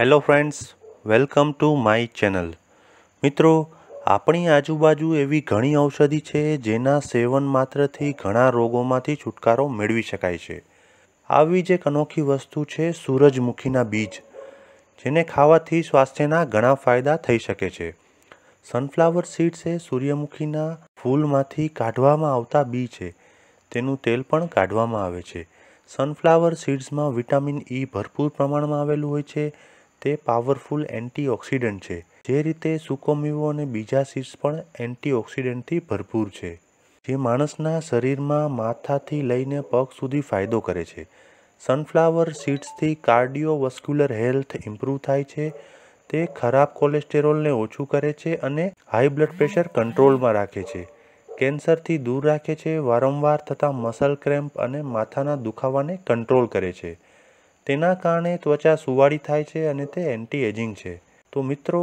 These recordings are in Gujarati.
hello friends welcome to my channel મિત્રો આપણી આજુબાજુ એવી ઘણી ઔષધિ છે જેના સેવન માત્રથી ઘણા રોગોમાંથી છુટકારો મેળવી શકાય છે આવી જ એક અનોખી વસ્તુ છે સૂરજમુખીના બીજ જેને ખાવાથી સ્વાસ્થ્યના ઘણા ફાયદા થઈ શકે છે સનફ્લાવર સીડ્સ એ સૂર્યમુખીના ફૂલમાંથી કાઢવામાં આવતા બી છે તેનું તેલ પણ કાઢવામાં આવે છે સનફ્લાવર સીડ્સમાં વિટામિન ઈ e ભરપૂર પ્રમાણમાં આવેલું હોય છે તે પાવરફુલ એન્ટીઓક્સિડન્ટ છે જે રીતે સુકોમીવો અને બીજા સીડ્સ પણ એન્ટીઓક્સિડન્ટથી ભરપૂર છે જે માણસના શરીરમાં માથાથી લઈને પગ સુધી ફાયદો કરે છે સનફ્લાવર સીડ્સથી કાર્ડિયોવસ્ક્યુલર હેલ્થ ઇમ્પ્રૂવ થાય છે તે ખરાબ કોલેસ્ટેરોલને ઓછું કરે છે અને હાઈ બ્લડ પ્રેશર કંટ્રોલમાં રાખે છે કેન્સરથી દૂર રાખે છે વારંવાર થતા મસલ ક્રેમ્પ અને માથાના દુખાવાને કંટ્રોલ કરે છે તેના કારણે ત્વચા સુવાળી થાય છે અને તે એન્ટી એજિંગ છે તો મિત્રો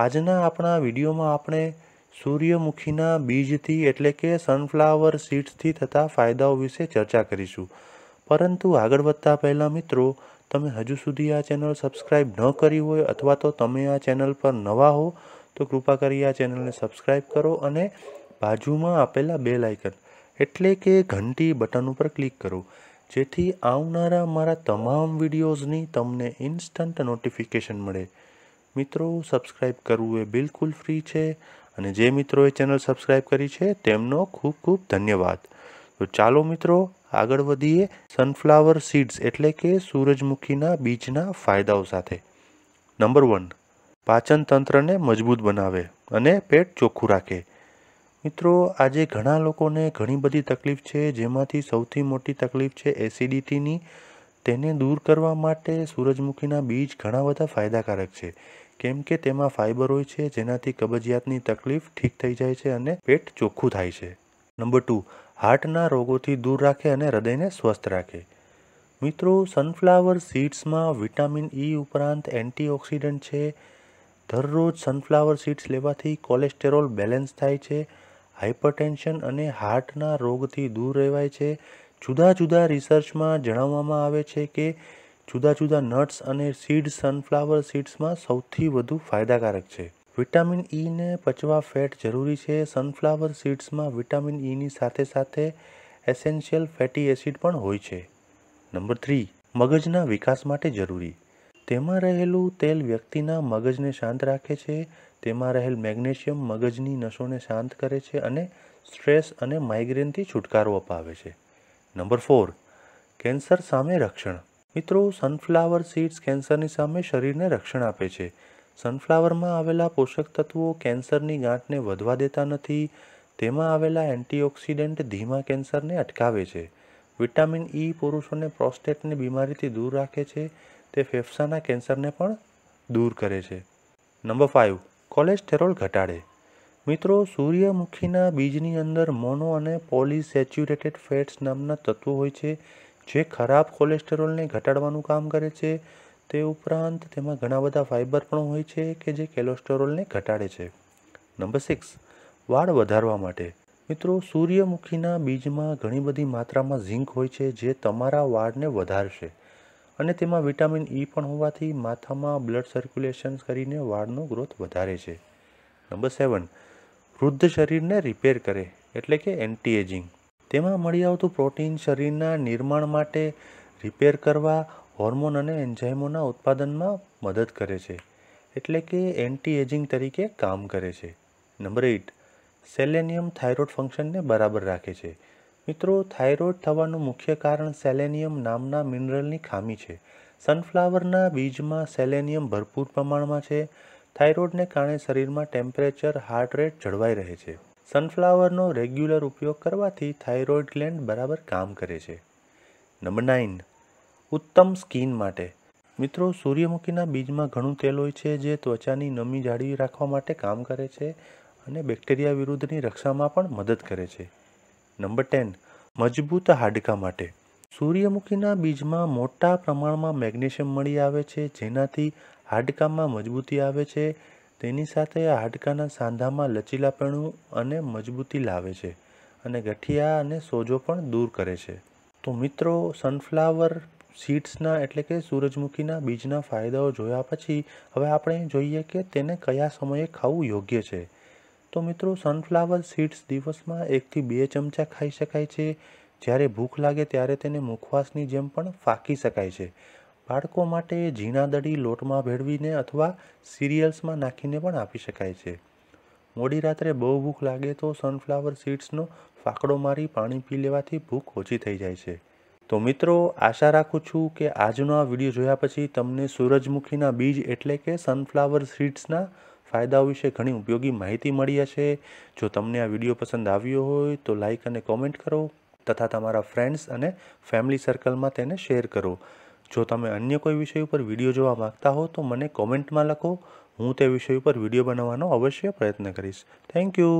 આજના આપણા વિડીયોમાં આપણે સૂર્યમુખીના બીજથી એટલે કે સનફ્લાવર સીડ્સથી થતા ફાયદાઓ વિશે ચર્ચા કરીશું પરંતુ આગળ વધતા પહેલાં મિત્રો તમે હજુ સુધી આ ચેનલ સબસ્ક્રાઈબ ન કરી હોય અથવા તો તમે આ ચેનલ પર નવા હો તો કૃપા કરી આ ચેનલને સબસ્ક્રાઈબ કરો અને બાજુમાં આપેલા બેલ આઇકન એટલે કે ઘંટી બટન ઉપર ક્લિક કરો જેથી આવનારા મારા તમામ વિડીયોઝની તમને ઇન્સ્ટન્ટ નોટિફિકેશન મળે મિત્રો સબસ્ક્રાઈબ કરવું એ બિલકુલ ફ્રી છે અને જે મિત્રોએ ચેનલ સબસ્ક્રાઈબ કરી છે તેમનો ખૂબ ખૂબ ધન્યવાદ તો ચાલો મિત્રો આગળ વધીએ સનફ્લાવર સીડ્સ એટલે કે સૂરજમુખીના બીજના ફાયદાઓ સાથે નંબર વન પાચન તંત્રને મજબૂત બનાવે અને પેટ ચોખ્ખું રાખે મિત્રો આજે ઘણા લોકોને ઘણી બધી તકલીફ છે જેમાંથી સૌથી મોટી તકલીફ છે એસિડિટીની તેને દૂર કરવા માટે સૂરજમુખીના બીજ ઘણા બધા ફાયદાકારક છે કેમ કે તેમાં ફાઇબર હોય છે જેનાથી કબજિયાતની તકલીફ ઠીક થઈ જાય છે અને પેટ ચોખ્ખું થાય છે નંબર ટુ હાર્ટના રોગોથી દૂર રાખે અને હૃદયને સ્વસ્થ રાખે મિત્રો સનફ્લાવર સીડ્સમાં વિટામિન ઈ e ઉપરાંત એન્ટીઓક્સિડન્ટ છે દરરોજ સનફ્લાવર સીડ્સ લેવાથી કોલેસ્ટેરોલ બેલેન્સ થાય છે હાઇપરટેન્શન અને હાર્ટના રોગથી દૂર રહેવાય છે જુદા જુદા રિસર્ચમાં જણાવવામાં આવે છે કે જુદા જુદા નટ્સ અને સીડ સનફ્લાવર સીડ્સમાં સૌથી વધુ ફાયદાકારક છે વિટામિન ઈને e પચવા ફેટ જરૂરી છે સનફ્લાવર સીડ્સમાં વિટામિન ઈની e સાથે સાથે એસેન્શિયલ ફેટી એસિડ પણ હોય છે નંબર થ્રી મગજના વિકાસ માટે જરૂરી તેમાં રહેલું તેલ વ્યક્તિના મગજને શાંત રાખે છે તેમાં રહેલ મેગ્નેશિયમ મગજની નસોને શાંત કરે છે અને સ્ટ્રેસ અને માઇગ્રેનથી છુટકારો અપાવે છે નંબર ફોર કેન્સર સામે રક્ષણ મિત્રો સનફ્લાવર સીડ્સ કેન્સરની સામે શરીરને રક્ષણ આપે છે સનફ્લાવરમાં આવેલા પોષક તત્વો કેન્સરની ગાંઠને વધવા દેતા નથી તેમાં આવેલા એન્ટીઓક્સિડન્ટ ધીમા કેન્સરને અટકાવે છે વિટામિન ઈ e પુરુષોને પ્રોસ્ટેટની બીમારીથી દૂર રાખે છે તે ફેફસાના કેન્સરને પણ દૂર કરે છે નંબર ફાઇવ કોલેસ્ટેરોલ ઘટાડે મિત્રો સૂર્યમુખીના બીજની અંદર મોનો અને પોલીસેચ્યુરેટેડ ફેટ્સ નામના તત્વો હોય છે જે ખરાબ કોલેસ્ટેરોલને ઘટાડવાનું કામ કરે છે તે ઉપરાંત તેમાં ઘણા બધા ફાઇબર પણ હોય છે કે જે કોલેસ્ટેરોલને ઘટાડે છે નંબર સિક્સ વાળ વધારવા માટે મિત્રો સૂર્યમુખીના બીજમાં ઘણી બધી માત્રામાં ઝીંક હોય છે જે તમારા વાળને વધારશે અને તેમાં વિટામિન ઈ e પણ હોવાથી માથામાં બ્લડ સર્ક્યુલેશન કરીને વાળનો ગ્રોથ વધારે છે નંબર સેવન વૃદ્ધ શરીરને રિપેર કરે એટલે કે એન્ટીએજિંગ તેમાં મળી આવતું પ્રોટીન શરીરના નિર્માણ માટે રિપેર કરવા હોર્મોન અને એન્ઝાઇમોના ઉત્પાદનમાં મદદ કરે છે એટલે કે એન્ટીએજિંગ તરીકે કામ કરે છે નંબર એઇટ સેલેનિયમ થાઇરોઇડ ફંક્શનને બરાબર રાખે છે મિત્રો થાઇરોઇડ થવાનું મુખ્ય કારણ સેલેનિયમ નામના મિનરલની ખામી છે સનફ્લાવરના બીજમાં સેલેનિયમ ભરપૂર પ્રમાણમાં છે થાઇરોઇડને કારણે શરીરમાં ટેમ્પરેચર હાર્ટ રેટ જળવાઈ રહે છે સનફ્લાવરનો રેગ્યુલર ઉપયોગ કરવાથી થાઇરોઇડ ગ્લેન્ડ બરાબર કામ કરે છે નંબર નાઇન ઉત્તમ સ્કિન માટે મિત્રો સૂર્યમુખીના બીજમાં ઘણું તેલ હોય છે જે ત્વચાની નમી જાળવી રાખવા માટે કામ કરે છે અને બેક્ટેરિયા વિરુદ્ધની રક્ષામાં પણ મદદ કરે છે નંબર ટેન મજબૂત હાડકાં માટે સૂર્યમુખીના બીજમાં મોટા પ્રમાણમાં મેગ્નેશિયમ મળી આવે છે જેનાથી હાડકામાં મજબૂતી આવે છે તેની સાથે આ હાડકાના સાંધામાં લચીલાપણું અને મજબૂતી લાવે છે અને ગઠિયા અને સોજો પણ દૂર કરે છે તો મિત્રો સનફ્લાવર સીડ્સના એટલે કે સૂરજમુખીના બીજના ફાયદાઓ જોયા પછી હવે આપણે જોઈએ કે તેને કયા સમયે ખાવું યોગ્ય છે તો મિત્રો સનફ્લાવર સીડ્સ દિવસમાં એકથી બે ચમચા ખાઈ શકાય છે જ્યારે ભૂખ લાગે ત્યારે તેને મુખવાસની જેમ પણ ફાંકી શકાય છે બાળકો માટે ઝીણા દડી લોટમાં ભેળવીને અથવા સિરિયલ્સમાં નાખીને પણ આપી શકાય છે મોડી રાત્રે બહુ ભૂખ લાગે તો સનફ્લાવર સીડ્સનો ફાકડો મારી પાણી પી લેવાથી ભૂખ ઓછી થઈ જાય છે તો મિત્રો આશા રાખું છું કે આજનો આ વિડીયો જોયા પછી તમને સૂરજમુખીના બીજ એટલે કે સનફ્લાવર સીડ્સના ફાયદાઓ વિશે ઘણી ઉપયોગી માહિતી મળી હશે જો તમને આ વિડીયો પસંદ આવ્યો હોય તો લાઇક અને કોમેન્ટ કરો તથા તમારા ફ્રેન્ડ્સ અને ફેમિલી સર્કલમાં તેને શેર કરો જો તમે અન્ય કોઈ વિષય ઉપર વિડીયો જોવા માગતા હો તો મને કોમેન્ટમાં લખો હું તે વિષય ઉપર વિડીયો બનાવવાનો અવશ્ય પ્રયત્ન કરીશ થેન્ક યુ